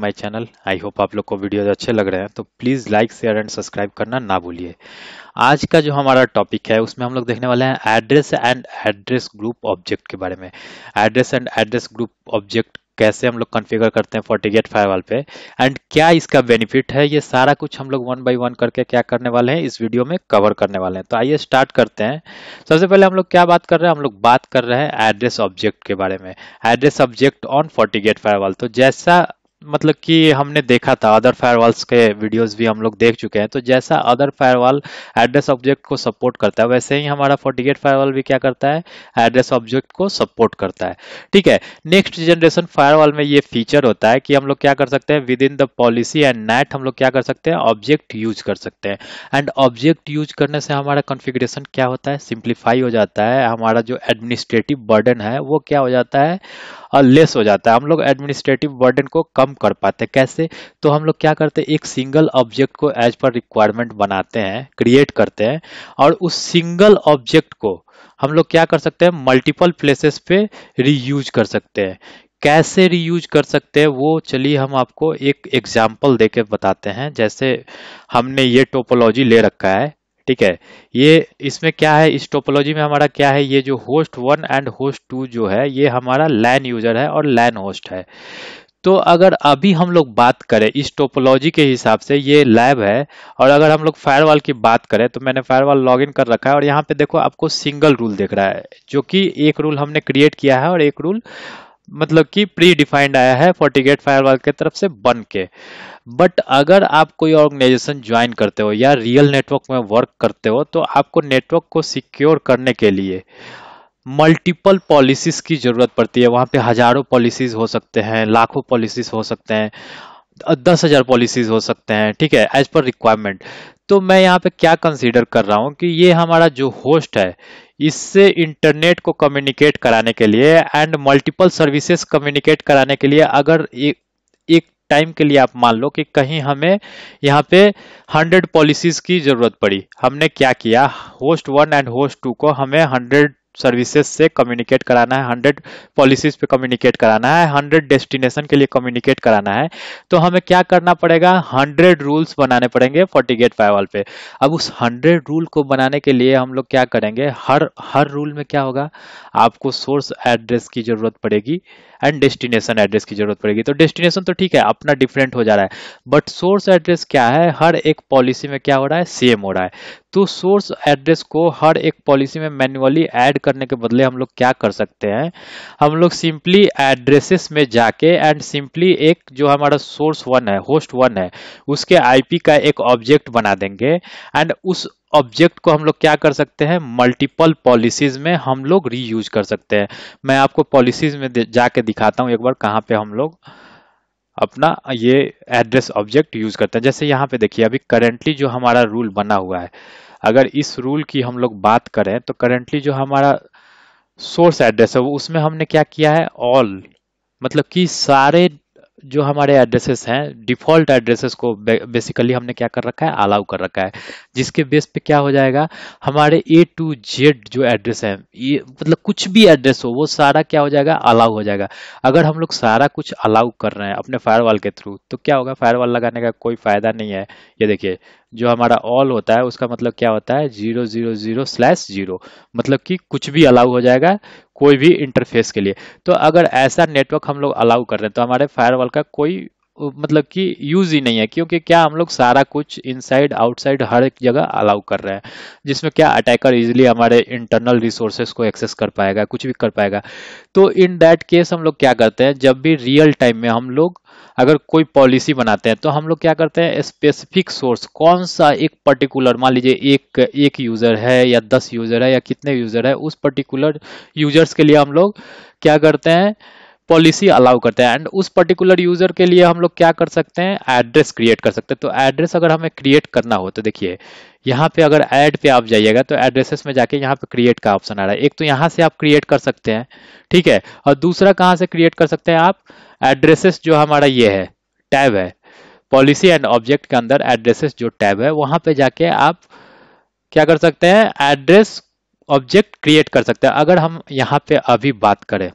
My channel I hope आप लोग को वीडियोज अच्छे लग रहे हैं तो please like share and subscribe करना ना भूलिए आज का जो हमारा टॉपिक है उसमें हम लोग देखने वाले हैं address and address group object के बारे में address and address group object कैसे हम लोग कॉन्फ़िगर करते हैं फोर्टीगेट फायरवॉल पे एंड क्या इसका बेनिफिट है ये सारा कुछ हम लोग वन बाय वन करके क्या करने वाले हैं इस वीडियो में कवर करने वाले हैं तो आइए स्टार्ट करते हैं सबसे पहले हम लोग क्या बात कर रहे हैं हम लोग बात कर रहे हैं एड्रेस ऑब्जेक्ट के बारे में address object on FortiGate firewall तो जैसा मतलब कि हमने देखा था अदर फायरवॉल्स के वीडियोस भी हम लोग देख चुके हैं तो जैसा अदर फायरवॉल एड्रेस ऑब्जेक्ट को सपोर्ट करता है वैसे ही हमारा फोर्टिगेट फायरवॉल भी क्या करता है एड्रेस ऑब्जेक्ट को सपोर्ट करता है ठीक है नेक्स्ट जनरेशन फायरवॉल में ये फीचर होता है कि हम लोग क्या कर सकते हैं within the policy and NAT हम लोग क्या कर सकते हैं ऑब्जेक्ट यूज कर सकते हैं एंड ऑब्जेक्ट यूज करने से हमारा कॉन्फिग्रेशन क्या होता है सिंप्लीफाई हो जाता है हमारा जो एडमिनिस्ट्रेटिव बर्डन है वो क्या हो जाता है लेस हो जाता है हम लोग एडमिनिस्ट्रेटिव बर्डन को कम कर पाते हैं कैसे तो हम लोग क्या करते हैं एक सिंगल ऑब्जेक्ट को एज पर रिक्वायरमेंट बनाते हैं क्रिएट करते हैं और उस सिंगल ऑब्जेक्ट को हम लोग क्या कर सकते हैं मल्टीपल प्लेसेस पे रीयूज कर सकते हैं कैसे रीयूज कर सकते हैं वो चलिए हम आपको एक एग्जाम्पल दे के बताते हैं जैसे हमने ये टोपोलॉजी ले रखा है ठीक है ये इसमें क्या है इस टोपोलॉजी में हमारा क्या है ये जो host one and host two जो है ये हमारा लैन यूजर है और लैन होस्ट है तो अगर अभी हम लोग बात करें इस टोपोलॉजी के हिसाब से ये लैब है और अगर हम लोग फायरवॉल की बात करें तो मैंने फायरवॉल लॉगिन कर रखा है और यहाँ पे देखो आपको सिंगल रूल देख रहा है जो कि एक रूल हमने क्रिएट किया है और एक रूल मतलब कि प्री डिफाइंड आया है फायर फायरवॉल की तरफ से बन के बट अगर आप कोई ऑर्गेनाइजेशन ज्वाइन करते हो या रियल नेटवर्क में वर्क करते हो तो आपको नेटवर्क को सिक्योर करने के लिए मल्टीपल पॉलिसीज़ की ज़रूरत पड़ती है वहाँ पे हज़ारों पॉलिसीज़ हो सकते हैं लाखों पॉलिसीज़ हो सकते हैं दस हज़ार पॉलिसीज़ हो सकते हैं ठीक है एज पर रिक्वायरमेंट तो मैं यहाँ पे क्या कंसीडर कर रहा हूँ कि ये हमारा जो होस्ट है इससे इंटरनेट को कम्युनिकेट कराने के लिए एंड मल्टीपल सर्विसेज कम्युनिकेट कराने के लिए अगर ए, एक टाइम के लिए आप मान लो कि कहीं हमें यहाँ पे 100 पॉलिसीज की ज़रूरत पड़ी हमने क्या किया host one and host two को हमें हंड्रेड सर्विसेज से कम्युनिकेट कराना है हंड्रेड पॉलिसीज पे कम्युनिकेट कराना है हंड्रेड डेस्टिनेशन के लिए कम्युनिकेट कराना है तो हमें क्या करना पड़ेगा हंड्रेड रूल्स बनाने पड़ेंगे फोर्टी गेट फाइवल पे अब उस हंड्रेड रूल को बनाने के लिए हम लोग क्या करेंगे हर हर रूल में क्या होगा आपको सोर्स एड्रेस की जरूरत पड़ेगी एंड डेस्टिनेशन एड्रेस की जरूरत पड़ेगी तो डेस्टिनेशन तो ठीक है अपना डिफरेंट हो जा रहा है बट सोर्स एड्रेस क्या है हर एक पॉलिसी में क्या हो रहा है सेम हो रहा है तो सोर्स एड्रेस को हर एक पॉलिसी में मैन्युअली ऐड करने के बदले हम लोग क्या कर सकते हैं हम लोग सिंपली एड्रेसेस में जाके एंड सिंपली एक जो हमारा सोर्स वन है होस्ट वन है उसके आईपी का एक ऑब्जेक्ट बना देंगे एंड उस ऑब्जेक्ट को हम लोग क्या कर सकते हैं मल्टीपल पॉलिसीज में हम लोग रीयूज कर सकते हैं मैं आपको पॉलिसीज में जाके दिखाता हूँ एक बार कहाँ पे हम लोग अपना ये एड्रेस ऑब्जेक्ट यूज करते हैं जैसे यहाँ पे देखिए अभी करेंटली जो हमारा रूल बना हुआ है अगर इस रूल की हम लोग बात करें तो करेंटली जो हमारा सोर्स एड्रेस है वो उसमें हमने क्या किया है ऑल मतलब कि सारे जो हमारे एड्रेसेस हैं डिफ़ॉल्ट एड्रेसेस को बेसिकली हमने क्या कर रखा है अलाउ कर रखा है जिसके बेस पे क्या हो जाएगा हमारे ए टू जेड जो एड्रेस है ये मतलब कुछ भी एड्रेस हो वो सारा क्या हो जाएगा अलाउ हो जाएगा अगर हम लोग सारा कुछ अलाउ कर रहे हैं अपने फायरवॉल के थ्रू तो क्या होगा फायरवॉल लगाने का कोई फ़ायदा नहीं है ये देखिए जो हमारा ऑल होता है उसका मतलब क्या होता है zero zero zero slash zero मतलब कि कुछ भी अलाउ हो जाएगा कोई भी इंटरफेस के लिए तो अगर ऐसा नेटवर्क हम लोग अलाउ कर रहे हैं तो हमारे फायरवॉल का कोई मतलब कि यूज़ ही नहीं है क्योंकि क्या हम लोग सारा कुछ इनसाइड आउटसाइड हर एक जगह अलाउ कर रहे हैं जिसमें क्या अटैकर इजीली हमारे इंटरनल रिसोर्सेज को एक्सेस कर पाएगा कुछ भी कर पाएगा तो इन दैट केस हम लोग क्या करते हैं जब भी रियल टाइम में हम लोग अगर कोई पॉलिसी बनाते हैं तो हम लोग क्या करते हैं स्पेसिफिक सोर्स कौन सा एक पर्टिकुलर मान लीजिए एक एक यूज़र है या दस यूज़र है या कितने यूज़र है उस पर्टिकुलर यूजर्स के लिए हम लोग क्या करते हैं पॉलिसी अलाउ करते हैं एंड उस पर्टिकुलर यूजर के लिए हम लोग क्या कर सकते हैं एड्रेस क्रिएट कर सकते हैं तो एड्रेस अगर हमें क्रिएट करना हो तो देखिए यहाँ पे अगर ऐड पे आप जाइएगा तो एड्रेसेस में जाके यहाँ पे क्रिएट का ऑप्शन आ रहा है एक तो यहाँ से आप क्रिएट कर सकते हैं ठीक है और दूसरा कहाँ से क्रिएट कर सकते हैं आप एड्रेसेस जो हमारा ये है टैब है पॉलिसी एंड ऑब्जेक्ट के अंदर एड्रेसेस जो टैब है वहाँ पे जाके आप क्या कर सकते हैं एड्रेस ऑब्जेक्ट क्रिएट कर सकते हैं अगर हम यहाँ पे अभी बात करें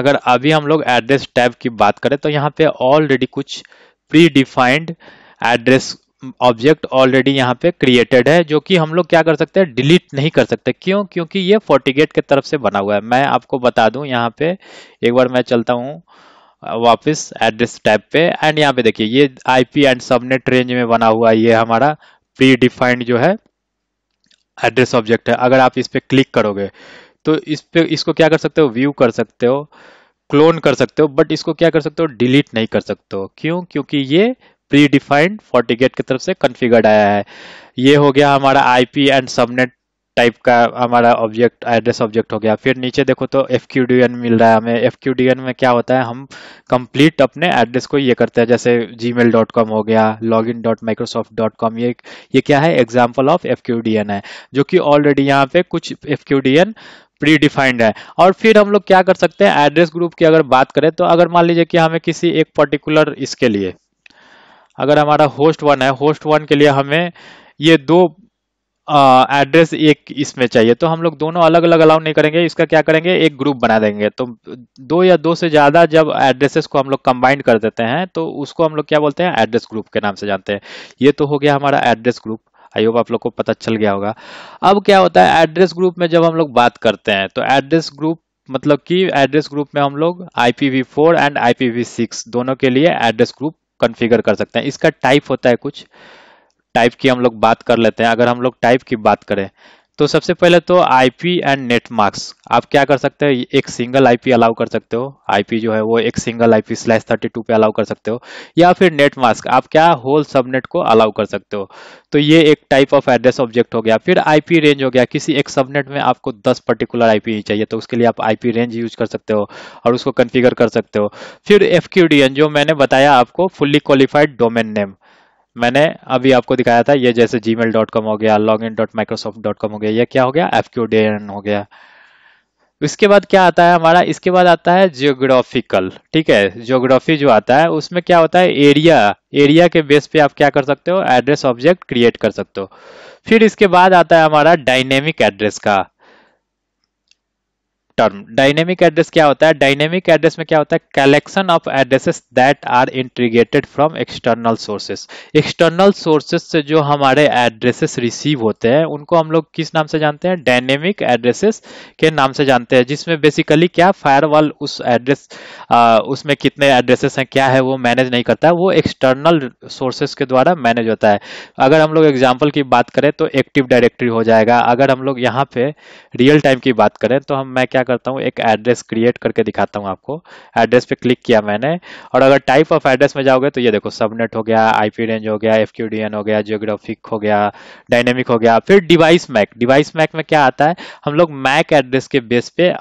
अगर अभी हम लोग एड्रेस टैब की बात करें तो यहाँ पे ऑलरेडी कुछ predefined address object already यहाँ पे क्रिएटेड है जो कि हम लोग क्या कर सकते हैं डिलीट नहीं कर सकते क्यों क्योंकि ये फोर्टिगेट के तरफ से बना हुआ है मैं आपको बता दूं यहाँ पे एक बार मैं चलता हूँ वापस एड्रेस टैब पे एंड यहाँ पे देखिए ये आईपी एंड सबनेट रेंज में बना हुआ ये हमारा प्री डिफाइंड जो है एड्रेस ऑब्जेक्ट है अगर आप इस पर क्लिक करोगे तो इस पे इसको क्या कर सकते हो व्यू कर सकते हो क्लोन कर सकते हो बट इसको क्या कर सकते हो डिलीट नहीं कर सकते हो क्यों क्योंकि ये प्री डिफाइंड फोर्टिगेट की तरफ से कन्फिगर्ड आया है ये हो गया हमारा आईपी एंड सबनेट टाइप का हमारा ऑब्जेक्ट एड्रेस ऑब्जेक्ट हो गया फिर नीचे देखो तो एफ मिल रहा है हमें एफ में क्या होता है हम कंप्लीट अपने एड्रेस को ये करते हैं जैसे जी हो गया login dot Microsoft dot com ये ये क्या है एग्जाम्पल ऑफ एफ है जो कि ऑलरेडी यहाँ पे कुछ एफ प्री डिफाइंड है और फिर हम लोग क्या कर सकते हैं एड्रेस ग्रुप की अगर बात करें तो अगर मान लीजिए कि हमें किसी एक पर्टिकुलर इसके लिए अगर हमारा होस्ट वन है होस्ट वन के लिए हमें ये दो एड्रेस uh, एक इसमें चाहिए तो हम लोग दोनों अलग अलग अलाउ नहीं करेंगे इसका क्या करेंगे एक ग्रुप बना देंगे तो दो या दो से ज़्यादा जब एड्रेसेस को हम लोग कंबाइंड कर देते हैं तो उसको हम लोग क्या बोलते हैं एड्रेस ग्रुप के नाम से जानते हैं ये तो हो गया हमारा एड्रेस ग्रुप आई होप आप लोग को पता चल गया होगा अब क्या होता है एड्रेस ग्रुप में जब हम लोग बात करते हैं तो एड्रेस ग्रुप मतलब कि एड्रेस ग्रुप में हम लोग IPv4 एंड IPv6 दोनों के लिए एड्रेस ग्रुप कॉन्फ़िगर कर सकते हैं इसका टाइप होता है कुछ टाइप की हम लोग बात कर लेते हैं अगर हम लोग टाइप की बात करें तो सबसे पहले तो आईपी एंड नेट मार्क्स आप क्या कर सकते हो एक सिंगल आईपी अलाउ कर सकते हो आईपी जो है वो एक single IP slash thirty two पे अलाउ कर सकते हो या फिर नेट मार्क्स आप क्या होल सबनेट को अलाउ कर सकते हो तो ये एक टाइप ऑफ एड्रेस ऑब्जेक्ट हो गया फिर आईपी रेंज हो गया किसी एक सबनेट में आपको दस पर्टिकुलर आईपी ही चाहिए तो उसके लिए आप आईपी रेंज यूज कर सकते हो और उसको कन्फिगर कर सकते हो फिर एफ जो मैंने बताया आपको फुल्ली क्वालिफाइड डोमेन नेम मैंने अभी आपको दिखाया था ये जैसे जी हो गया login dot Microsoft dot com हो गया ये क्या हो गया एफ हो गया इसके बाद क्या आता है हमारा इसके बाद आता है जियोग्राफिकल ठीक है जियोग्राफी जो आता है उसमें क्या होता है एरिया एरिया के बेस पे आप क्या कर सकते हो एड्रेस ऑब्जेक्ट क्रिएट कर सकते हो फिर इसके बाद आता है हमारा डायनेमिक एड्रेस का टर्म डायनेमिक एड्रेस क्या होता है डायनेमिक एड्रेस में क्या होता है collection of addresses that are integrated from external sources external sources से जो हमारे एड्रेसेस रिसीव होते हैं उनको हम लोग किस नाम से जानते हैं डायनेमिक एड्रेसेस के नाम से जानते हैं जिसमें बेसिकली क्या फायरवॉल उस एड्रेस उसमें कितने एड्रेसेस हैं क्या है वो मैनेज नहीं करता है वो एक्सटर्नल सोर्सेस के द्वारा मैनेज होता है अगर हम लोग एग्जाम्पल की बात करें तो एक्टिव डायरेक्टरी हो जाएगा अगर हम लोग यहाँ पे रियल टाइम की बात करें तो हम मैं क्या क्या करता हूँ एक एड्रेस क्रिएट करके दिखाता हूँ आपको एड्रेस पे क्लिक किया मैंने और अगर टाइप ऑफ एड्रेस में जाओगे तो ये देखो सबनेट हो गया आईपी रेंज हो गया एफ हो गया जियोग्राफिक हो गया डायनेमिक हो गया फिर डिवाइस मैक डिवाइस मैक में क्या आता है हम लोग मैक एड्रेस के बेस पे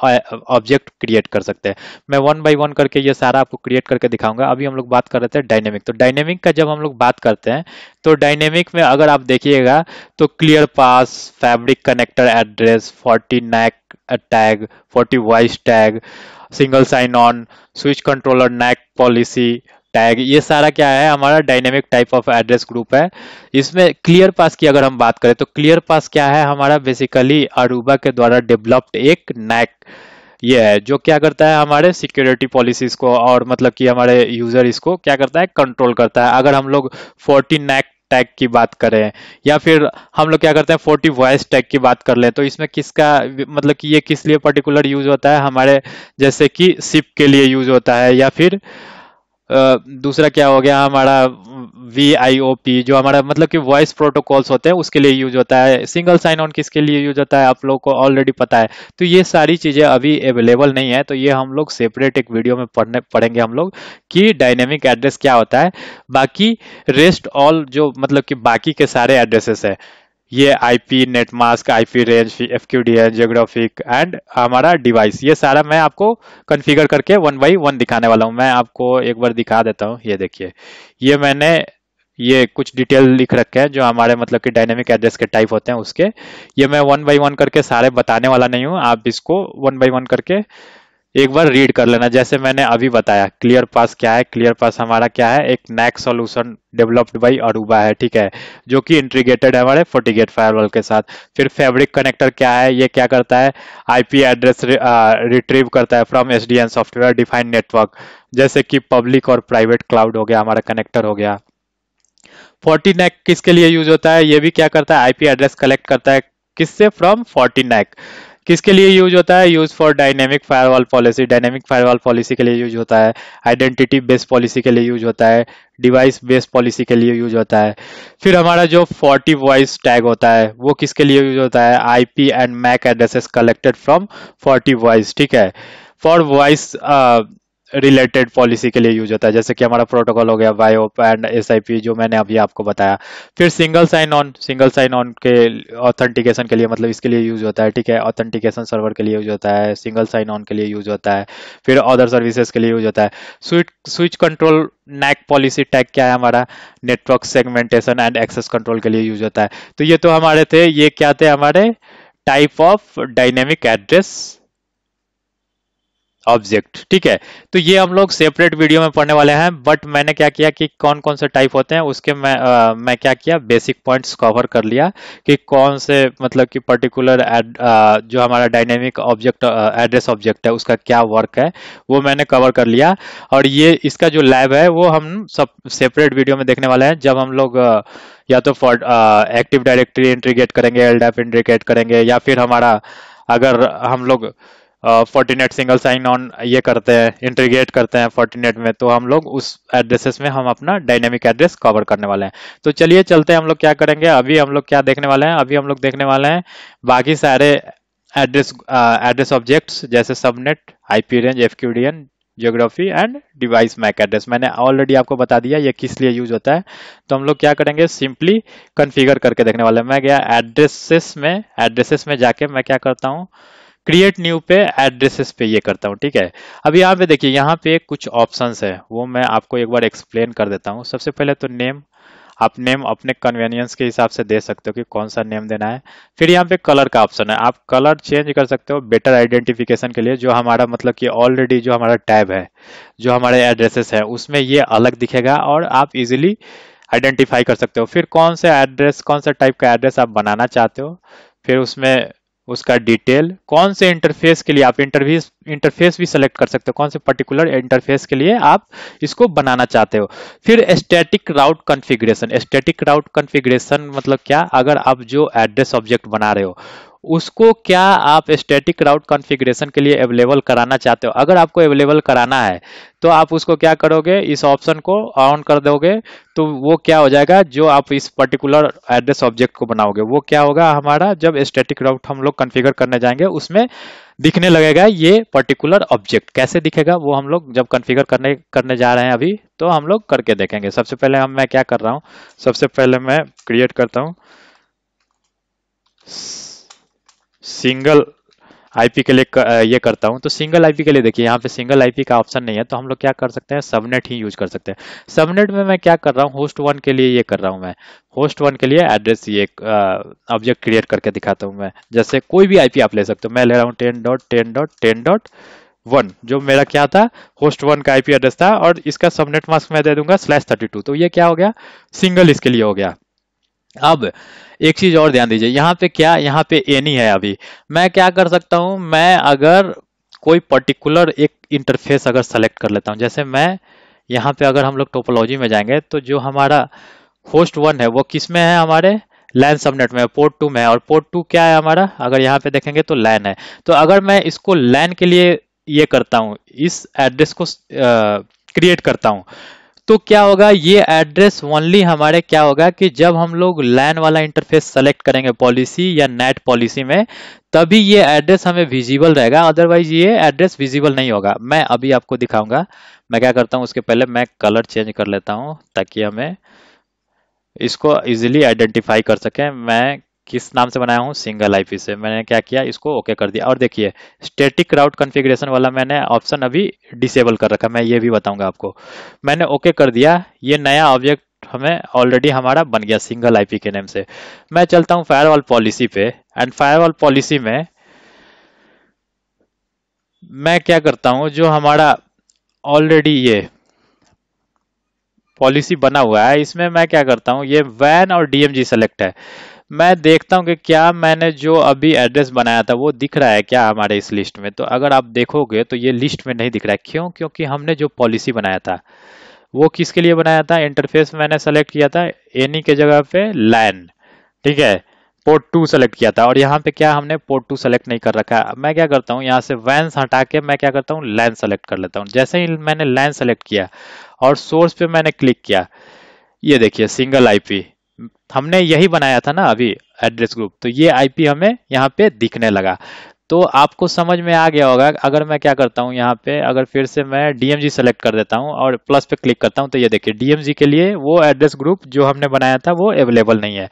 ऑब्जेक्ट क्रिएट कर सकते हैं मैं वन बाई वन करके ये सारा आपको क्रिएट करके दिखाऊंगा अभी हम लोग बात कर रहे थे डायनेमिक तो डायनेमिक का जब हम लोग बात करते हैं तो डायनेमिक में अगर आप देखिएगा तो clear pass fabric connector address 40 NAC tag 40 voice tag single sign on switch controller NAC policy tag ये सारा क्या है हमारा dynamic type of address group है इसमें क्लियर पास की अगर हम बात करें तो क्लियर पास क्या है हमारा बेसिकली अरूबा के द्वारा डेवलप्ड एक नैक ये है जो क्या करता है हमारे सिक्योरिटी पॉलिसीज को और मतलब कि हमारे यूजर इसको क्या करता है कंट्रोल करता है अगर हम लोग फोर्टी नैक टैग की बात करें या फिर हम लोग क्या करते हैं फोर्टी वॉइस टैग की बात कर लें तो इसमें किसका मतलब कि ये किस लिए पर्टिकुलर यूज होता है हमारे जैसे कि सिप के लिए यूज होता है या फिर दूसरा क्या हो गया हमारा वी आई ओ पी जो हमारा मतलब कि वॉइस प्रोटोकॉल्स होते हैं उसके लिए यूज होता है सिंगल साइन ऑन किसके लिए यूज होता है आप लोगों को ऑलरेडी पता है तो ये सारी चीज़ें अभी अवेलेबल नहीं है तो ये हम लोग सेपरेट एक वीडियो में पढ़ने पढ़ेंगे हम लोग कि डायनेमिक एड्रेस क्या होता है बाकी रेस्ट ऑल जो मतलब कि बाकी के सारे एड्रेसेस है ये IP netmask IP range F Q D N geographic and हमारा डिवाइस ये सारा मैं आपको कन्फिगर करके वन बाई वन दिखाने वाला हूँ मैं आपको एक बार दिखा देता हूँ ये देखिए ये मैंने ये कुछ डिटेल लिख रखे हैं जो हमारे मतलब कि डायनेमिक एड्रेस के टाइप होते हैं उसके ये मैं वन बाई वन करके सारे बताने वाला नहीं हूँ आप इसको वन बाई वन करके एक बार रीड कर लेना जैसे मैंने अभी बताया क्लियर पास क्या है क्लियर पास हमारा क्या है एक NAC solution developed by Aruba है ठीक है जो कि इंट्रीगेटेड है हमारे फोर्टीगेट फायरवॉल के साथ फिर फैब्रिक कनेक्टर क्या है ये क्या करता है आईपी एड्रेस रिट्रीव करता है from S software defined network जैसे कि पब्लिक और प्राइवेट क्लाउड हो गया हमारा कनेक्टर हो गया फोर्टी नैक किसके लिए यूज होता है ये भी क्या करता है आईपी एड्रेस कलेक्ट करता है किससे फ्रॉम फोर्टी नैक किसके लिए यूज होता है use for dynamic firewall policy dynamic firewall policy के लिए यूज होता है आइडेंटिटी बेस्ड पॉलिसी के लिए यूज होता है डिवाइस बेस्ड पॉलिसी के लिए यूज होता है फिर हमारा जो फोर्टी वॉइस टैग होता है वो किसके लिए यूज होता है IP and MAC addresses collected from forty voice ठीक है फॉर वॉइस रिलेटेड पॉलिसी के लिए यूज होता है जैसे कि हमारा प्रोटोकॉल हो गया वायोप एंड एस जो मैंने अभी आपको बताया फिर single sign on single sign on के ऑथेंटिकेशन के लिए मतलब इसके लिए यूज होता है ठीक है ऑथेंटिकेशन सर्वर के लिए यूज होता है सिंगल साइन ऑन के लिए यूज होता है फिर अदर सर्विसेज के लिए यूज होता है switch switch control NAC policy tag क्या है हमारा network segmentation and access control के लिए यूज होता है तो ये तो हमारे थे ये क्या थे हमारे type of dynamic address object ठीक है तो ये हम लोग सेपरेट वीडियो में पढ़ने वाले हैं बट मैंने क्या किया कि कौन कौन से टाइप होते हैं उसके मैं आ, मैं क्या किया बेसिक पॉइंट्स कवर कर लिया कि कौन से मतलब कि पर्टिकुलर जो हमारा डायनेमिक ऑब्जेक्ट एड्रेस ऑब्जेक्ट है उसका क्या वर्क है वो मैंने कवर कर लिया और ये इसका जो लैब है वो हम सब सेपरेट वीडियो में देखने वाले हैं जब हम लोग या तो फॉर एक्टिव डायरेक्टरी इंट्रीगेट करेंगे एल डेफ इंट्रीगेट करेंगे या फिर हमारा अगर हम लोग फोर्टीनेट सिंगल साइन ऑन ये करते हैं इंटीग्रेट करते हैं फोर्टीनेट में तो हम लोग उस एड्रेसेस में हम अपना डायनेमिक एड्रेस कवर करने वाले हैं तो चलिए चलते हैं हम लोग क्या करेंगे अभी हम लोग क्या देखने वाले हैं अभी हम लोग देखने वाले हैं बाकी सारे एड्रेस एड्रेस ऑब्जेक्ट्स जैसे subnet IP range F geography and device MAC address मैंने ऑलरेडी आपको बता दिया ये किस लिए यूज होता है तो हम लोग क्या करेंगे सिंपली कन्फिगर करके देखने वाले हैं मैं गया एड्रेसेस में एड्रेसेस में जाके मैं क्या करता हूँ क्रिएट न्यू पे एड्रेसेस पे ये करता हूँ ठीक है अब यहाँ पे देखिए यहाँ पे कुछ ऑप्शंस है वो मैं आपको एक बार एक्सप्लेन कर देता हूँ सबसे पहले तो नेम आप नेम अपने कन्वीनियंस के हिसाब से दे सकते हो कि कौन सा नेम देना है फिर यहाँ पे कलर का ऑप्शन है आप कलर चेंज कर सकते हो बेटर आइडेंटिफिकेशन के लिए जो हमारा मतलब कि ऑलरेडी जो हमारा टैब है जो हमारे एड्रेसेस है उसमें ये अलग दिखेगा और आप इजिली आइडेंटिफाई कर सकते हो फिर कौन से एड्रेस कौन सा टाइप का एड्रेस आप बनाना चाहते हो फिर उसमें उसका डिटेल कौन से इंटरफेस के लिए आप इंटरव्यूस इंटरफेस भी सेलेक्ट कर सकते हो कौन से पर्टिकुलर इंटरफेस के लिए आप इसको बनाना चाहते हो फिर static route configuration static route configuration मतलब क्या अगर आप जो एड्रेस ऑब्जेक्ट बना रहे हो उसको क्या आप स्टैटिक राउट कॉन्फ़िगरेशन के लिए अवेलेबल कराना चाहते हो अगर आपको अवेलेबल कराना है तो आप उसको क्या करोगे इस ऑप्शन को ऑन कर दोगे तो वो क्या हो जाएगा जो आप इस पर्टिकुलर एड्रेस ऑब्जेक्ट को बनाओगे वो क्या होगा हमारा जब स्टैटिक राउट हम लोग कन्फिगर करने जाएंगे उसमें दिखने लगेगा ये पर्टिकुलर ऑब्जेक्ट कैसे दिखेगा वो हम लोग जब कन्फिगर करने करने जा रहे हैं अभी तो हम लोग करके देखेंगे सबसे पहले हम मैं क्या कर रहा हूँ सबसे पहले मैं क्रिएट करता हूँ सिंगल आईपी के लिए कर, ये करता हूँ तो सिंगल आईपी के लिए देखिए यहाँ पे सिंगल आईपी का ऑप्शन नहीं है तो हम लोग क्या कर सकते हैं सबनेट ही यूज कर सकते हैं सबनेट में मैं क्या कर रहा हूँ होस्ट वन के लिए ये कर रहा हूँ मैं होस्ट वन के लिए एड्रेस ये ऑब्जेक्ट क्रिएट करके दिखाता हूँ मैं जैसे कोई भी आईपी आप ले सकते हो मैं ले रहा हूँ ten dot ten dot ten dot one जो मेरा क्या था होस्ट वन का आईपी एड्रेस था और इसका सबनेट मास्क मैं दे दूंगा स्लैश थर्टी टू तो ये क्या हो गया सिंगल इसके लिए हो गया अब एक चीज और ध्यान दीजिए यहाँ पे क्या यहाँ पे एनी है अभी मैं क्या कर सकता हूँ मैं अगर कोई पर्टिकुलर एक इंटरफेस अगर सेलेक्ट कर लेता हूँ जैसे मैं यहाँ पे अगर हम लोग टोपोलॉजी में जाएंगे तो जो हमारा होस्ट वन है वो किस में है हमारे लैन सबनेट में पोर्ट टू में है और पोर्ट टू क्या है हमारा अगर यहाँ पे देखेंगे तो लैन है तो अगर मैं इसको लैन के लिए ये करता हूँ इस एड्रेस को क्रिएट करता हूँ तो क्या होगा ये एड्रेस ओनली हमारे क्या होगा कि जब हम लोग लैन वाला इंटरफेस सेलेक्ट करेंगे पॉलिसी या नेट पॉलिसी में तभी ये एड्रेस हमें विजिबल रहेगा अदरवाइज ये एड्रेस विजिबल नहीं होगा मैं अभी आपको दिखाऊंगा मैं क्या करता हूँ उसके पहले मैं कलर चेंज कर लेता हूँ ताकि हमें इसको इजिली आइडेंटिफाई कर सकें मैं किस नाम से बनाया हूँ सिंगल आई से मैंने क्या किया इसको ओके कर दिया और देखिए स्टेटिक राउट कॉन्फ़िगरेशन वाला मैंने ऑप्शन अभी डिसेबल कर रखा मैं ये भी बताऊंगा आपको मैंने ओके कर दिया ये नया ऑब्जेक्ट हमें ऑलरेडी हमारा बन गया सिंगल आईपी के नेम से मैं चलता हूँ फायरवॉल पॉलिसी पे एंड फायरवॉल पॉलिसी में मैं क्या करता हूँ जो हमारा ऑलरेडी ये पॉलिसी बना हुआ है इसमें मैं क्या करता हूँ ये वैन और डीएमजी सेलेक्ट है मैं देखता हूँ कि क्या मैंने जो अभी एड्रेस बनाया था वो दिख रहा है क्या हमारे इस लिस्ट में तो अगर आप देखोगे तो ये लिस्ट में नहीं दिख रहा है क्यों क्योंकि हमने जो पॉलिसी बनाया था वो किसके लिए बनाया था इंटरफेस मैंने सेलेक्ट किया था एनी के जगह पे लैन ठीक है पोर्ट टू सेलेक्ट किया था और यहाँ पे क्या हमने पोर्ट टू सेलेक्ट नहीं कर रखा है मैं क्या करता हूँ यहाँ से वैंस हटा के मैं क्या करता हूँ लैन सेलेक्ट कर लेता हूँ जैसे ही मैंने लैन सेलेक्ट किया और सोर्स पे मैंने क्लिक किया ये देखिए सिंगल आईपी हमने यही बनाया था ना अभी एड्रेस ग्रुप तो ये आईपी हमें यहाँ पे दिखने लगा तो आपको समझ में आ गया होगा अगर मैं क्या करता हूँ यहाँ पे अगर फिर से मैं डीएमजी सेलेक्ट कर देता हूँ और प्लस पे क्लिक करता हूँ तो ये देखिए डीएमजी के लिए वो एड्रेस ग्रुप जो हमने बनाया था वो अवेलेबल नहीं है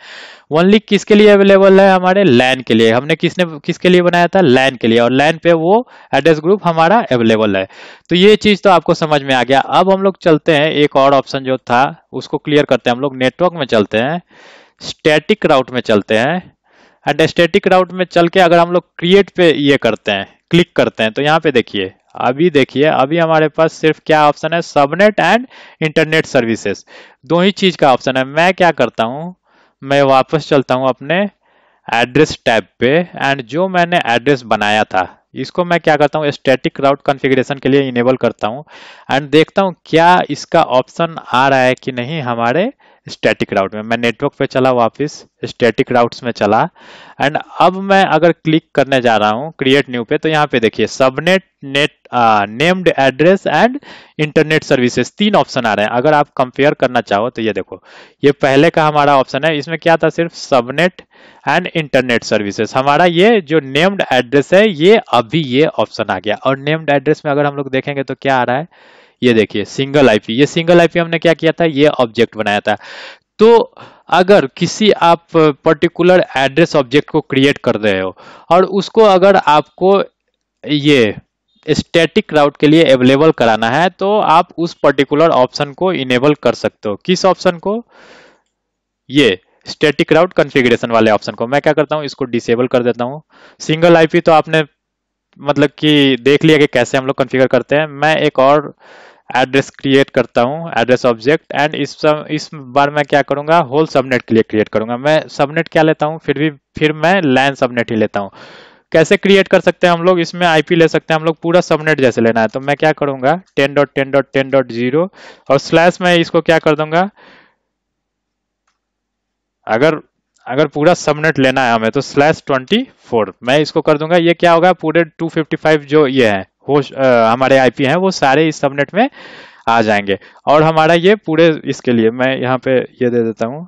ओनली किसके लिए अवेलेबल है हमारे लैन के लिए हमने किसने किसके लिए बनाया था लैन के लिए और लैन पे वो एड्रेस ग्रुप हमारा अवेलेबल है तो ये चीज़ तो आपको समझ में आ गया अब हम लोग चलते हैं एक और ऑप्शन जो था उसको क्लियर करते हैं हम लोग नेटवर्क में चलते हैं स्टैटिक राउट में चलते हैं एंड स्टेटिक राउट में चल के अगर हम लोग क्रिएट पे ये करते हैं क्लिक करते हैं तो यहाँ पे देखिए अभी देखिए अभी हमारे पास सिर्फ क्या ऑप्शन है सबनेट एंड इंटरनेट सर्विसेज दो ही चीज का ऑप्शन है मैं क्या करता हूँ मैं वापस चलता हूँ अपने एड्रेस टैब पे एंड जो मैंने एड्रेस बनाया था इसको मैं क्या करता हूँ स्टैटिक राउट कॉन्फ़िगरेशन के लिए इनेबल करता हूँ एंड देखता हूँ क्या इसका ऑप्शन आ रहा है कि नहीं हमारे स्टैटिक राउट में मैं नेटवर्क पे चला वापस स्टैटिक राउट्स में चला एंड अब मैं अगर क्लिक करने जा रहा हूँ क्रिएट न्यू पे तो यहाँ पे देखिए subnet net named address and internet services तीन ऑप्शन आ रहे हैं अगर आप कंपेयर करना चाहो तो ये देखो ये पहले का हमारा ऑप्शन है इसमें क्या था सिर्फ सबनेट एंड इंटरनेट सर्विसेज हमारा ये जो नेम्ड एड्रेस है ये अभी ये ऑप्शन आ गया और नेम्ड एड्रेस में अगर हम लोग देखेंगे तो क्या आ रहा है ये देखिए सिंगल आईपी ये सिंगल आईपी हमने क्या किया था ये ऑब्जेक्ट बनाया था तो अगर किसी आप पर्टिकुलर एड्रेस ऑब्जेक्ट को क्रिएट कर रहे हो और उसको अगर आपको ये स्टैटिक राउट के लिए अवेलेबल कराना है तो आप उस पर्टिकुलर ऑप्शन को इनेबल कर सकते हो किस ऑप्शन को ये स्टैटिक राउट कॉन्फ़िगरेशन वाले ऑप्शन को मैं क्या करता हूँ इसको डिसेबल कर देता हूँ सिंगल आईपी तो आपने मतलब कि देख लिया कि कैसे हम लोग कॉन्फ़िगर करते हैं मैं एक और एड्रेस क्रिएट करता हूँ एड्रेस ऑब्जेक्ट एंड इस सब, इस बार मैं क्या करूँगा होल सबनेट के लिए क्रिएट करूँगा मैं सबनेट क्या लेता हूँ फिर भी फिर मैं लैन सबनेट ही लेता हूँ कैसे क्रिएट कर सकते हैं हम लोग इसमें आईपी ले सकते हैं हम लोग पूरा सबनेट जैसे लेना है तो मैं क्या करूँगा ten dot ten dot ten dot zero और स्लैश में इसको क्या कर दूंगा अगर अगर पूरा सबनेट लेना है हमें तो स्लैश ट्वेंटी फोर मैं इसको कर दूंगा ये क्या होगा पूरे टू फिफ्टी फाइव जो ये है होश हमारे आईपी हैं वो सारे इस सबनेट में आ जाएंगे और हमारा ये पूरे इसके लिए मैं यहाँ पे ये दे देता हूँ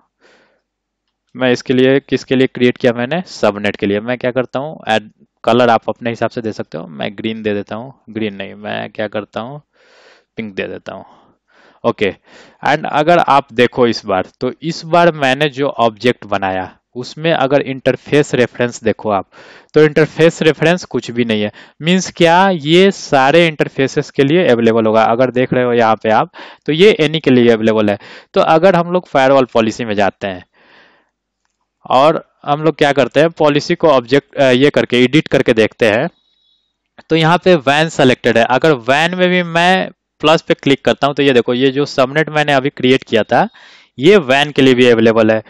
मैं इसके लिए किसके लिए क्रिएट किया मैंने सबनेट के लिए मैं क्या करता हूँ एड कलर आप अपने हिसाब से दे सकते हो मैं ग्रीन दे देता हूँ ग्रीन नहीं मैं क्या करता हूँ पिंक दे देता हूँ ओके एंड अगर आप देखो इस बार तो इस बार मैंने जो ऑब्जेक्ट बनाया उसमें अगर इंटरफेस रेफरेंस देखो आप तो इंटरफेस रेफरेंस कुछ भी नहीं है मींस क्या ये सारे इंटरफेसेस के लिए अवेलेबल होगा अगर देख रहे हो यहाँ पे आप तो ये एनी के लिए अवेलेबल है तो अगर हम लोग फायरवॉल पॉलिसी में जाते हैं और हम लोग क्या करते हैं पॉलिसी को ऑब्जेक्ट ये करके एडिट करके देखते हैं तो यहाँ पे वैन सेलेक्टेड है अगर वैन में भी मैं प्लस पे क्लिक करता हूँ तो ये देखो ये जो सबनेट मैंने अभी क्रिएट किया था ये वैन के लिए भी अवेलेबल है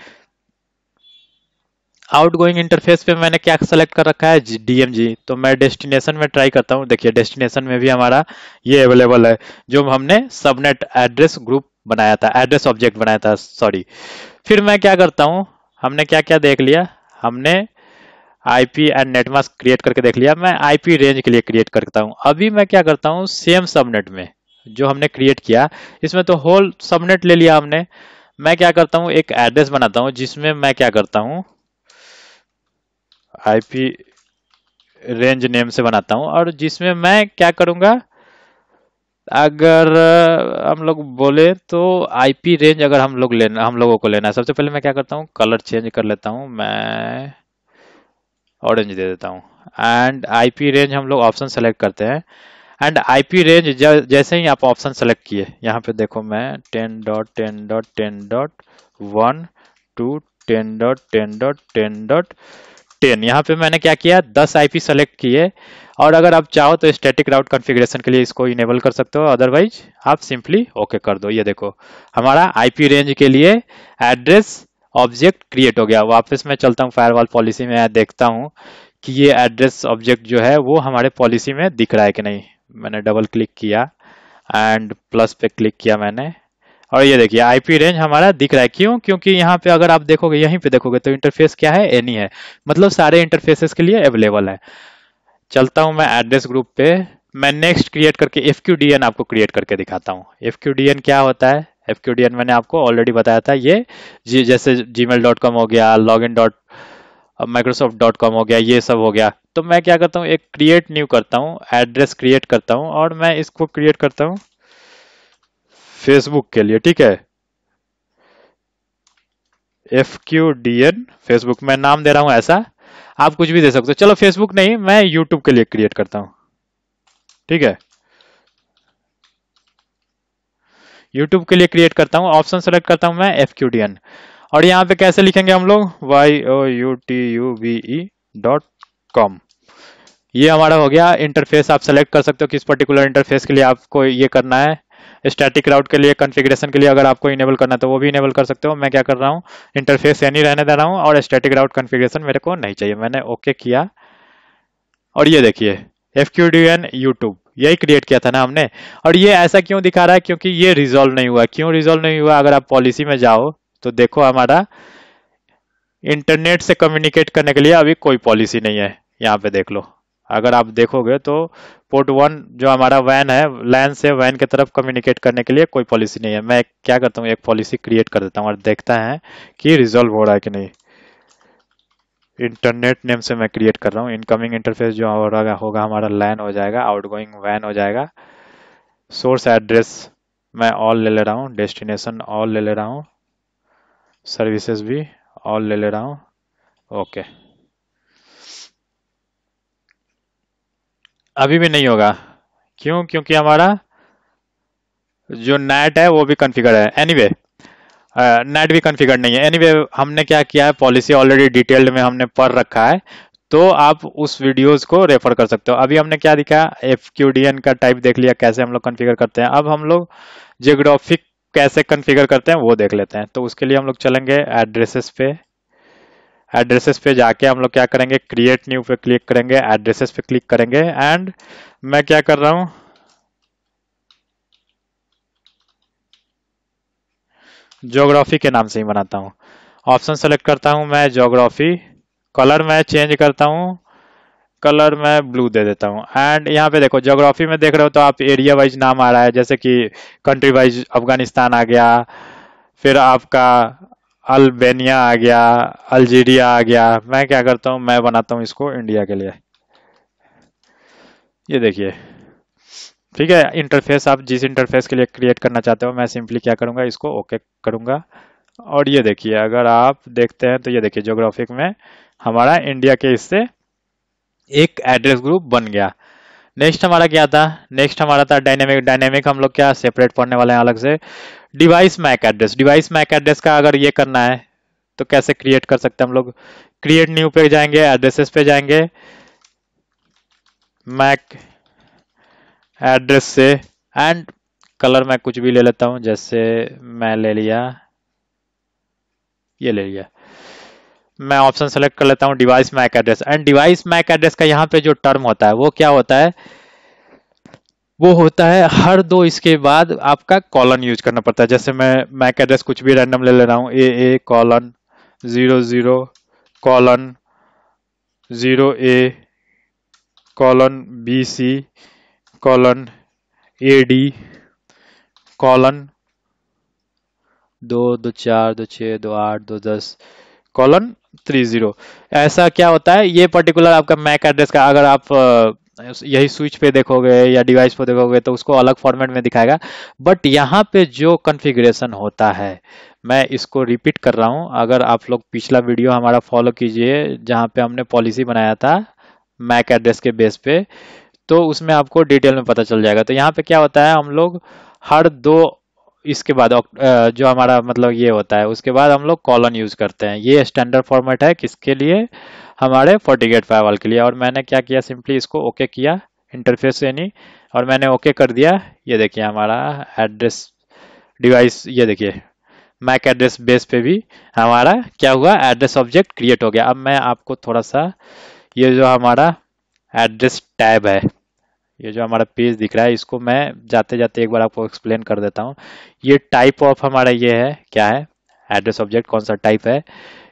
आउट गोइंग इंटरफेस पे मैंने क्या सेलेक्ट कर रखा है डीएमजी तो मैं डेस्टिनेशन में ट्राई करता हूँ देखिए डेस्टिनेशन में भी हमारा ये अवेलेबल है जो हमने सबनेट एड्रेस ग्रुप बनाया था एड्रेस ऑब्जेक्ट बनाया था सॉरी फिर मैं क्या करता हूँ हमने क्या क्या देख लिया हमने आईपी एंड नेटमास्क क्रिएट करके देख लिया मैं आईपी रेंज के लिए क्रिएट करता हूँ अभी मैं क्या करता हूँ सेम सबनेट में जो हमने क्रिएट किया इसमें तो होल सबनेट ले लिया हमने मैं क्या करता हूँ एक एड्रेस बनाता हूँ जिसमें मैं क्या करता हूँ आईपी रेंज नेम से बनाता हूँ और जिसमें मैं क्या करूँगा अगर हम लोग बोले तो आईपी रेंज अगर हम लोग लेना हम लोगों को लेना है सबसे पहले मैं क्या करता हूँ कलर चेंज कर लेता हूँ मैं ऑरेंज दे देता हूँ एंड आईपी रेंज हम लोग ऑप्शन सेलेक्ट करते हैं एंड आईपी रेंज जैसे ही आप ऑप्शन सेलेक्ट किए यहाँ पे देखो मैं ten dot ten dot ten dot one to ten dot ten dot ten dot ten यहाँ पे मैंने क्या किया दस आईपी सेलेक्ट किए और अगर आप चाहो तो स्टैटिक राउट कॉन्फ़िगरेशन के लिए इसको इनेबल कर सकते हो अदरवाइज आप सिंपली ओके कर दो ये देखो हमारा आईपी रेंज के लिए एड्रेस ऑब्जेक्ट क्रिएट हो गया वापस मैं चलता हूँ फायरवॉल पॉलिसी में देखता हूँ कि ये एड्रेस ऑब्जेक्ट जो है वो हमारे पॉलिसी में दिख रहा है कि नहीं मैंने डबल क्लिक किया एंड प्लस पे क्लिक किया मैंने और ये देखिए आईपी रेंज हमारा दिख रहा है क्यों क्योंकि यहाँ पे अगर आप देखोगे यहीं पे देखोगे तो इंटरफेस क्या है एनी है मतलब सारे इंटरफेसेस के लिए अवेलेबल है चलता हूँ मैं एड्रेस ग्रुप पे मैं नेक्स्ट क्रिएट करके एफ आपको क्रिएट करके दिखाता हूँ एफ क्या होता है एफ मैंने आपको ऑलरेडी बताया था ये जी जैसे जी हो गया login dot Microsoft dot com हो गया ये सब हो गया तो मैं क्या करता हूँ एक क्रिएट न्यू करता हूँ एड्रेस क्रिएट करता हूँ और मैं इसको क्रिएट करता हूँ फेसबुक के लिए ठीक है F Q D N Facebook मैं नाम दे रहा हूं ऐसा आप कुछ भी दे सकते हो चलो फेसबुक नहीं मैं यूट्यूब के लिए क्रिएट करता हूं ठीक है यूट्यूब के लिए क्रिएट करता हूँ ऑप्शन सेलेक्ट करता हूँ मैं एफ क्यू डी एन और यहाँ पे कैसे लिखेंगे हम लोग Y O U T U V E dot com ये हमारा हो गया इंटरफेस आप सेलेक्ट कर सकते हो किस पर्टिकुलर इंटरफेस के लिए आपको ये करना है स्टैटिक राउट के लिए कन्फिग्रेशन के लिए अगर आपको इनेबल करना है तो वो भी इनेबल कर सकते हो मैं क्या कर रहा हूँ इंटरफेस यानी रहने दे रहा हूँ और स्टैटिक राउट कन्फिग्रेशन मेरे को नहीं चाहिए मैंने ओके किया और ये देखिए F Q D N YouTube यही क्रिएट किया था ना हमने और ये ऐसा क्यों दिखा रहा है क्योंकि ये रिजोल्व नहीं हुआ क्यों रिजोल्व नहीं हुआ अगर आप पॉलिसी में जाओ तो देखो हमारा इंटरनेट से कम्युनिकेट करने के लिए अभी कोई पॉलिसी नहीं है यहाँ पे देख लो अगर आप देखोगे तो पोर्ट वन जो हमारा वैन है लैन से वैन की तरफ कम्युनिकेट करने के लिए कोई पॉलिसी नहीं है मैं क्या करता हूँ एक पॉलिसी क्रिएट कर देता हूँ और देखता है कि रिजोल्व हो रहा है कि नहीं इंटरनेट नेम से मैं क्रिएट कर रहा हूँ इनकमिंग इंटरफेस जो हो रहा होगा हमारा लैन हो जाएगा आउट गोइंग वैन हो जाएगा सोर्स एड्रेस मैं ऑल ले ले रहा हूँ डेस्टिनेशन ऑल ले ले रहा हूँ सर्विसेज भी ऑल ले ले रहा हूँ ओके okay. अभी भी नहीं होगा क्यों क्योंकि हमारा जो नेट है वो भी कन्फिगर है एनी anyway, नेट भी कन्फिगर नहीं है एनी anyway, हमने क्या किया है पॉलिसी ऑलरेडी डिटेल्ड में हमने पढ़ रखा है तो आप उस वीडियोस को रेफर कर सकते हो अभी हमने क्या दिखा एफ का टाइप देख लिया कैसे हम लोग कन्फिगर करते हैं अब हम लोग जियोग्राफिक कैसे कन्फिगर करते हैं वो देख लेते हैं तो उसके लिए हम लोग चलेंगे एड्रेसेस पे एड्रेसेस पे जाके हम लोग क्या करेंगे क्रिएट न्यू पे क्लिक करेंगे एड्रेसेस पे क्लिक करेंगे एंड मैं क्या कर रहा हूं ज्योग्राफी के नाम से ही बनाता हूँ ऑप्शन सेलेक्ट करता हूँ मैं ज्योग्राफी कलर मैं चेंज करता हूँ कलर मैं ब्लू दे देता हूँ एंड यहाँ पे देखो ज्योग्राफी में देख रहे हो तो आप एरिया वाइज नाम आ रहा है जैसे कि कंट्री वाइज अफगानिस्तान आ गया फिर आपका अल्बेनिया आ गया अल्जीरिया आ गया मैं क्या करता हूँ मैं बनाता हूँ इसको इंडिया के लिए ये देखिए ठीक है इंटरफेस आप जिस इंटरफेस के लिए क्रिएट करना चाहते हो मैं सिंपली क्या करूँगा इसको ओके करूँगा और ये देखिए अगर आप देखते हैं तो ये देखिए जोग्राफिक में हमारा इंडिया के इससे एक एड्रेस ग्रुप बन गया नेक्स्ट हमारा क्या था नेक्स्ट हमारा था डायनेमिक डायनेमिक हम लोग क्या सेपरेट पढ़ने वाले हैं अलग से device MAC address device MAC address का अगर ये करना है तो कैसे क्रिएट कर सकते हैं हम लोग क्रिएट न्यू पे जाएंगे एड्रेसेस पे जाएंगे मैक एड्रेस से एंड कलर मैं कुछ भी ले लेता हूं जैसे मैं ले लिया ये ले लिया मैं ऑप्शन सेलेक्ट कर लेता हूँ device MAC address and device MAC address का यहाँ पे जो टर्म होता है वो क्या होता है वो होता है हर दो इसके बाद आपका कॉलन यूज करना पड़ता है जैसे मैं मैक एड्रेस कुछ भी रैंडम ले ले रहा हूँ A A colon zero zero colon zero A colon B C colon A D colon दो दो चार दो छ दो आठ दो दस कॉलन थ्री जीरो ऐसा क्या होता है ये पर्टिकुलर आपका मैक एड्रेस का अगर आप यही स्विच पे देखोगे या डिवाइस पे देखोगे तो उसको अलग फॉर्मेट में दिखाएगा बट यहाँ पे जो कन्फिग्रेशन होता है मैं इसको रिपीट कर रहा हूँ अगर आप लोग पिछला वीडियो हमारा फॉलो कीजिए जहाँ पे हमने पॉलिसी बनाया था मैक एड्रेस के बेस पे तो उसमें आपको डिटेल में पता चल जाएगा तो यहाँ पे क्या होता है हम लोग हर दो इसके बाद जो हमारा मतलब ये होता है उसके बाद हम लोग कॉलन यूज़ करते हैं ये स्टैंडर्ड फॉर्मेट है किसके लिए हमारे फोर्टी गेट फाइव के लिए और मैंने क्या किया सिंपली इसको ओके okay किया इंटरफेस से यानी और मैंने ओके okay कर दिया ये देखिए हमारा एड्रेस डिवाइस ये देखिए मैक एड्रेस बेस पे भी हमारा क्या हुआ एड्रेस ऑब्जेक्ट क्रिएट हो गया अब मैं आपको थोड़ा सा ये जो हमारा एड्रेस टैब है ये जो हमारा पेज दिख रहा है इसको मैं जाते जाते एक बार आपको एक्सप्लेन कर देता हूँ ये टाइप ऑफ हमारा ये है क्या है एड्रेस ऑब्जेक्ट कौन सा टाइप है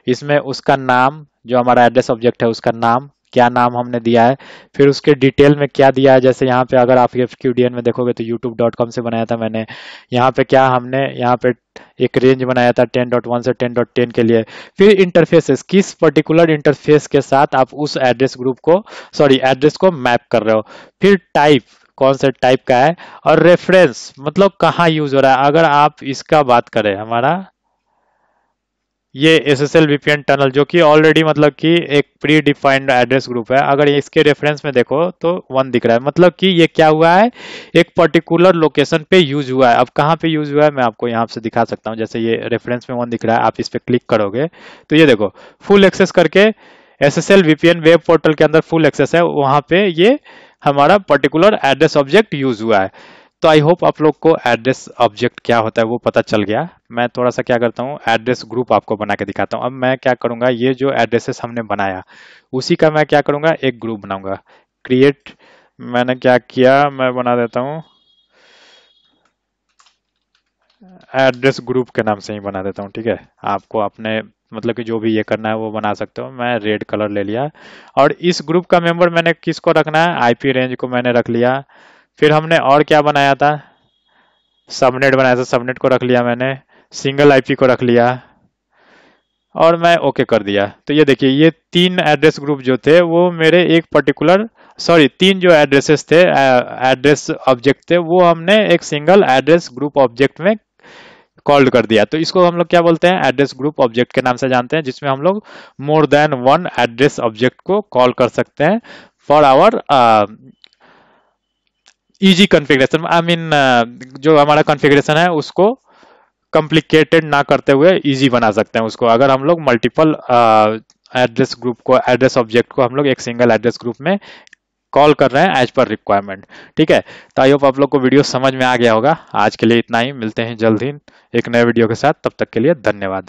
इसमें उसका नाम जो हमारा एड्रेस ऑब्जेक्ट है उसका नाम क्या नाम हमने दिया है फिर उसके डिटेल में क्या दिया है जैसे यहाँ पे अगर आप एफ में देखोगे तो यूट्यूब से बनाया था मैंने यहाँ पे क्या हमने यहाँ पे एक रेंज बनाया था 10.1 से 10.10 के लिए फिर इंटरफेसेस किस पर्टिकुलर इंटरफेस के साथ आप उस एड्रेस ग्रुप को सॉरी एड्रेस को मैप कर रहे हो फिर टाइप कौन से टाइप का है और रेफरेंस मतलब कहाँ यूज हो रहा है अगर आप इसका बात करें हमारा ये S S L VPN tunnel जो कि ऑलरेडी मतलब कि एक प्री डिफाइंड एड्रेस ग्रुप है अगर इसके रेफरेंस में देखो तो वन दिख रहा है मतलब कि ये क्या हुआ है एक पर्टिकुलर लोकेशन पे यूज हुआ है अब कहाँ पे यूज हुआ है मैं आपको यहाँ से दिखा सकता हूँ जैसे ये रेफरेंस में वन दिख रहा है आप इस पर क्लिक करोगे तो ये देखो फुल एक्सेस करके S S L VPN web portal के अंदर फुल एक्सेस है वहाँ पे ये हमारा पर्टिकुलर एड्रेस ऑब्जेक्ट यूज हुआ है तो आई होप आप लोग को एड्रेस ऑब्जेक्ट क्या होता है वो पता चल गया मैं थोड़ा सा क्या करता हूँ एड्रेस ग्रुप आपको बना के दिखाता हूँ अब मैं क्या करूँगा ये जो एड्रेसेस हमने बनाया उसी का मैं क्या करूँगा एक ग्रुप बनाऊँगा क्रिएट मैंने क्या किया मैं बना देता हूँ एड्रेस ग्रुप के नाम से ही बना देता हूँ ठीक है आपको अपने मतलब कि जो भी ये करना है वो बना सकते हो मैं रेड कलर ले लिया और इस ग्रुप का मेंबर मैंने किसको रखना है आईपी रेंज को मैंने रख लिया फिर हमने और क्या बनाया था सबनेट बनाया था सबनेट को रख लिया मैंने सिंगल आईपी को रख लिया और मैं ओके कर दिया तो ये देखिए ये तीन एड्रेस ग्रुप जो थे वो मेरे एक पर्टिकुलर सॉरी तीन जो एड्रेसेस थे एड्रेस ऑब्जेक्ट थे वो हमने एक सिंगल एड्रेस ग्रुप ऑब्जेक्ट में कॉल्ड कर दिया तो इसको हम लोग क्या बोलते हैं एड्रेस ग्रुप ऑब्जेक्ट के नाम से जानते हैं जिसमें हम लोग more than one address object को कॉल कर सकते हैं for our easy configuration I mean जो हमारा कॉन्फ़िगरेशन है उसको कॉम्प्लिकेटेड ना करते हुए इजी बना सकते हैं उसको अगर हम लोग मल्टीपल एड्रेस ग्रुप को एड्रेस ऑब्जेक्ट को हम लोग एक सिंगल एड्रेस ग्रुप में कॉल कर रहे हैं एज पर रिक्वायरमेंट ठीक है तो आई होप आप लोग को वीडियो समझ में आ गया होगा आज के लिए इतना ही मिलते हैं जल्द ही एक नए वीडियो के साथ तब तक के लिए धन्यवाद